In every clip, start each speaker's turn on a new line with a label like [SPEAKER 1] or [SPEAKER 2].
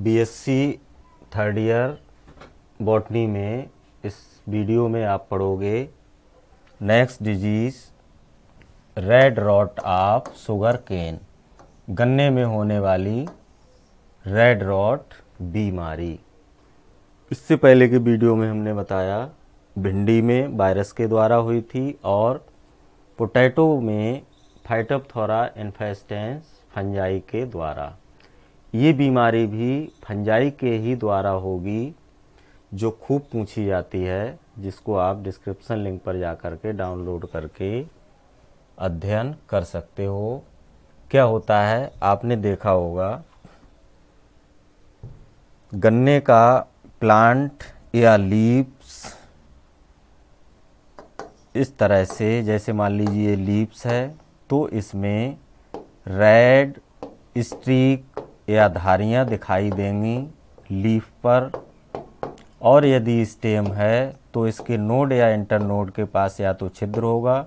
[SPEAKER 1] BSc third year botany में इस video में आप पढ़ोगे next disease red rot of sugar cane गन्ने में होने वाली रेड रॉट बीमारी इससे पहले के वीडियो में हमने बताया भिंडी में वायरस के द्वारा हुई थी और पोटैटो में फाइटोपथोरा इन्फेस्टेंस फंजाई के द्वारा ये बीमारी भी फंजाई के ही द्वारा होगी जो खूब पूछी जाती है जिसको आप डिस्क्रिप्शन लिंक पर जा कर के डाउनलोड करके अध्ययन कर सकते हो क्या होता है आपने देखा होगा गन्ने का प्लांट या लीप्स इस तरह से जैसे मान लीजिए लीप्स है तो इसमें रेड स्ट्रीक या धारियाँ दिखाई देंगी लीफ पर और यदि स्टेम है तो इसके नोड या इंटर नोड के पास या तो छिद्र होगा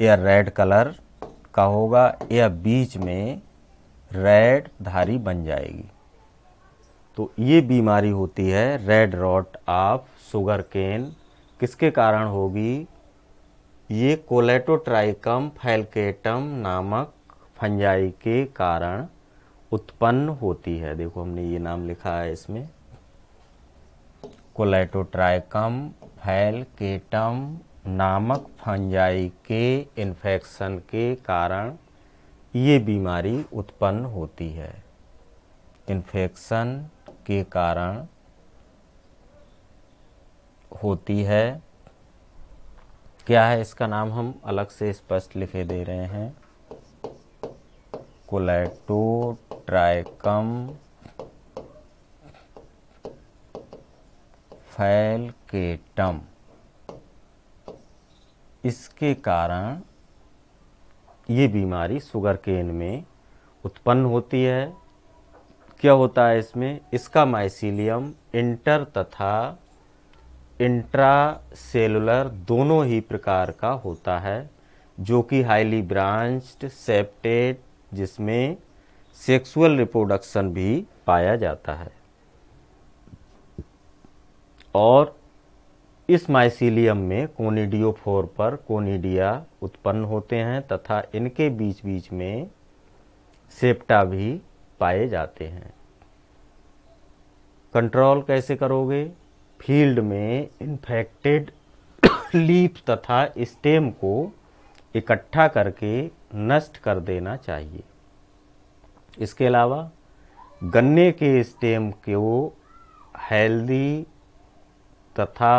[SPEAKER 1] या रेड कलर का होगा या बीच में रेड धारी बन जाएगी तो ये बीमारी होती है red rot of sugar cane किसके कारण होगी ये कोलेटोट्राइकम फैलकेटम नामक फंजाई के कारण उत्पन्न होती है देखो हमने ये नाम लिखा है इसमें कोलेटोट्राइकम फैलकेटम नामक फंजाई के इन्फेक्शन के कारण ये बीमारी उत्पन्न होती है इन्फेक्शन के कारण होती है क्या है इसका नाम हम अलग से स्पष्ट लिखे दे रहे हैं कोलेटोट ट्राइकम फैलकेटम इसके कारण ये बीमारी शुगर केन में उत्पन्न होती है क्या होता है इसमें इसका माइसिलियम इंटर तथा इंट्रा सेलुलर दोनों ही प्रकार का होता है जो कि हाईली ब्रांच्ड सेप्टेट जिसमें सेक्सुअल रिप्रोडक्शन भी पाया जाता है और इस माइसिलियम में कोनिडियोफोर पर कोनिडिया उत्पन्न होते हैं तथा इनके बीच बीच में सेप्टा भी पाए जाते हैं कंट्रोल कैसे करोगे फील्ड में इन्फेक्टेड लीफ तथा स्टेम को इकट्ठा करके नष्ट कर देना चाहिए इसके अलावा गन्ने के स्टेम को हेल्दी तथा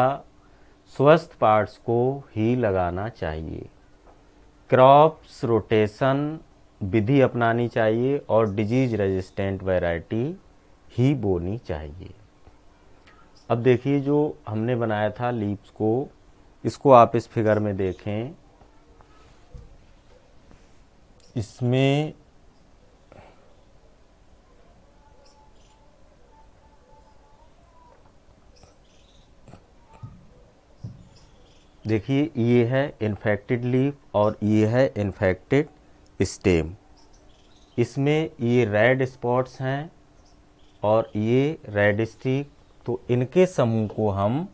[SPEAKER 1] स्वस्थ पार्ट्स को ही लगाना चाहिए क्रॉप्स रोटेशन विधि अपनानी चाहिए और डिजीज रेजिस्टेंट वैरायटी ही बोनी चाहिए अब देखिए जो हमने बनाया था लीप्स को इसको आप इस फिगर में देखें इसमें देखिए ये है इन्फेक्टेड लीफ और ये है इन्फेक्टेड स्टेम इसमें ये रेड स्पॉट्स हैं और ये रेड स्टिक तो इनके समूह को हम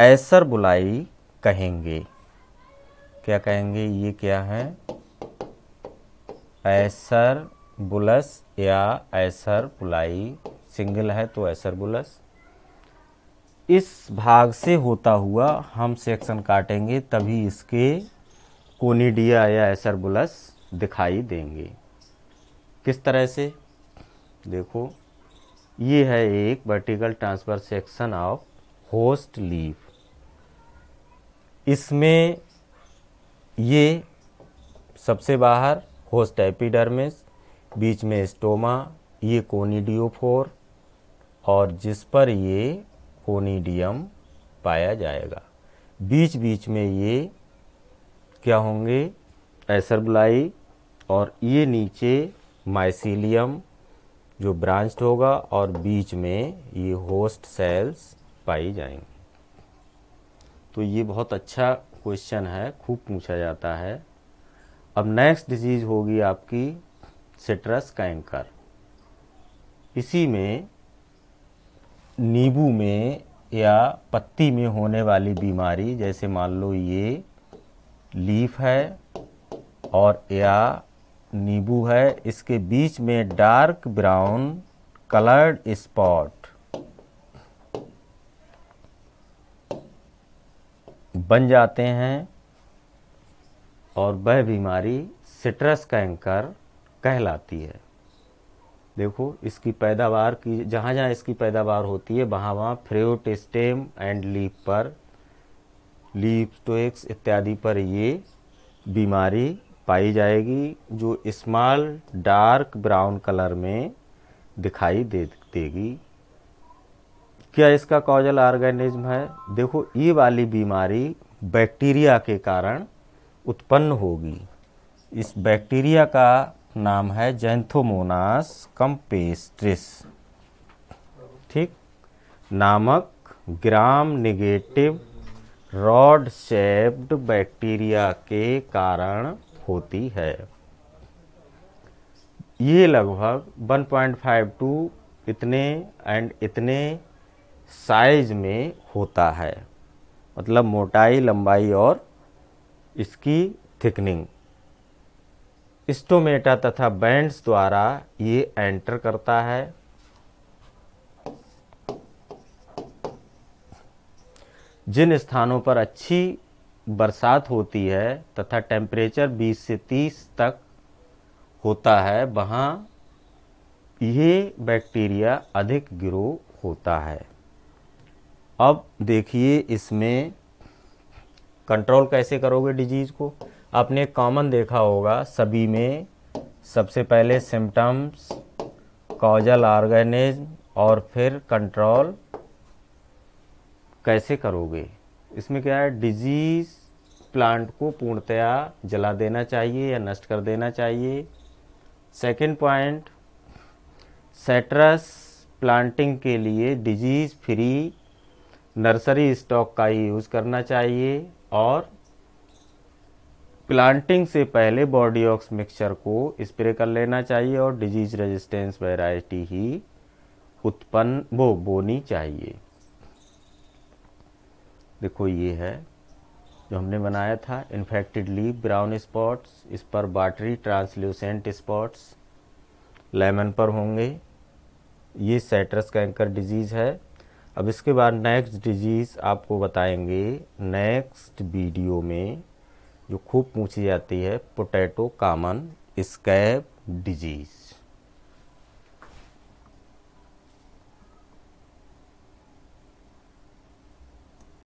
[SPEAKER 1] ऐसर बुलाई कहेंगे क्या कहेंगे ये क्या है ऐसर बुलस या ऐसर बुलाई सिंगल है तो ऐसर बुलस इस भाग से होता हुआ हम सेक्शन काटेंगे तभी इसके कोनीडिया या एसरबुलस दिखाई देंगे किस तरह से देखो ये है एक vertical transfer section of host leaf इसमें ये सबसे बाहर होस्ट एपिडर्मिस बीच में स्टोमा ये कोनीडियोफोर और जिस पर ये कोनीडियम पाया जाएगा बीच बीच में ये क्या होंगे एसरबलाई और ये नीचे माइसिलियम जो ब्रांच्ड होगा और बीच में ये होस्ट सेल्स पाई जाएंगी तो ये बहुत अच्छा क्वेश्चन है खूब पूछा जाता है अब नेक्स्ट डिजीज होगी आपकी सिट्रस कैंकर इसी में नींबू में या पत्ती में होने वाली बीमारी जैसे मान लो ये लीफ है और या नींबू है इसके बीच में डार्क ब्राउन कलर्ड स्पॉट बन जाते हैं और वह बीमारी सिट्रस कैंकर कहलाती है देखो इसकी पैदावार की जहाँ जहाँ इसकी पैदावार होती है वहाँ वहाँ फ्रूट स्टेम एंड लीफ पर लीफ टोक्स तो इत्यादि पर ये बीमारी पाई जाएगी जो स्मॉल डार्क ब्राउन कलर में दिखाई दे देगी क्या इसका कॉजल ऑर्गेनिज्म है देखो ये वाली बीमारी बैक्टीरिया के कारण उत्पन्न होगी इस बैक्टीरिया का नाम है जैंथोमोनास कम्पेस्ट्रिस ठीक नामक gram negative rod shaped bacteria के कारण होती है ये लगभग 1.52 टू इतने एंड इतने साइज में होता है मतलब मोटाई लंबाई और इसकी थिकनिंग स्टोमेटा तथा बैंड्स द्वारा ये एंटर करता है जिन स्थानों पर अच्छी बरसात होती है तथा टेम्परेचर 20 से 30 तक होता है वहाँ ये बैक्टीरिया अधिक ग्रो होता है अब देखिए इसमें कंट्रोल कैसे करोगे डिजीज़ को आपने कॉमन देखा होगा सभी में सबसे पहले सिम्टम्स कॉजल ऑर्गेनिज और फिर कंट्रोल कैसे करोगे इसमें क्या है डिजीज प्लांट को पूर्णतया जला देना चाहिए या नष्ट कर देना चाहिए सेकंड पॉइंट सेट्रस प्लांटिंग के लिए डिजीज़ फ्री नर्सरी स्टॉक का ही यूज़ करना चाहिए और प्लांटिंग से पहले बॉडी ऑक्स मिक्सचर को स्प्रे कर लेना चाहिए और डिजीज रेजिस्टेंस वेराइटी ही उत्पन्न वो बोनी चाहिए देखो ये है जो हमने बनाया था इन्फेक्टेड लीव ब्राउन स्पॉट्स इस पर बाटरी ट्रांसल्यूसेंट स्पॉट्स लेमन पर होंगे ये सेट्रस कैंकर डिजीज़ है अब इसके बाद नेक्स्ट डिजीज़ आपको बताएंगे नेक्स्ट वीडियो में जो खूब पूछी जाती है पोटैटो कामन स्कैब डिजीज़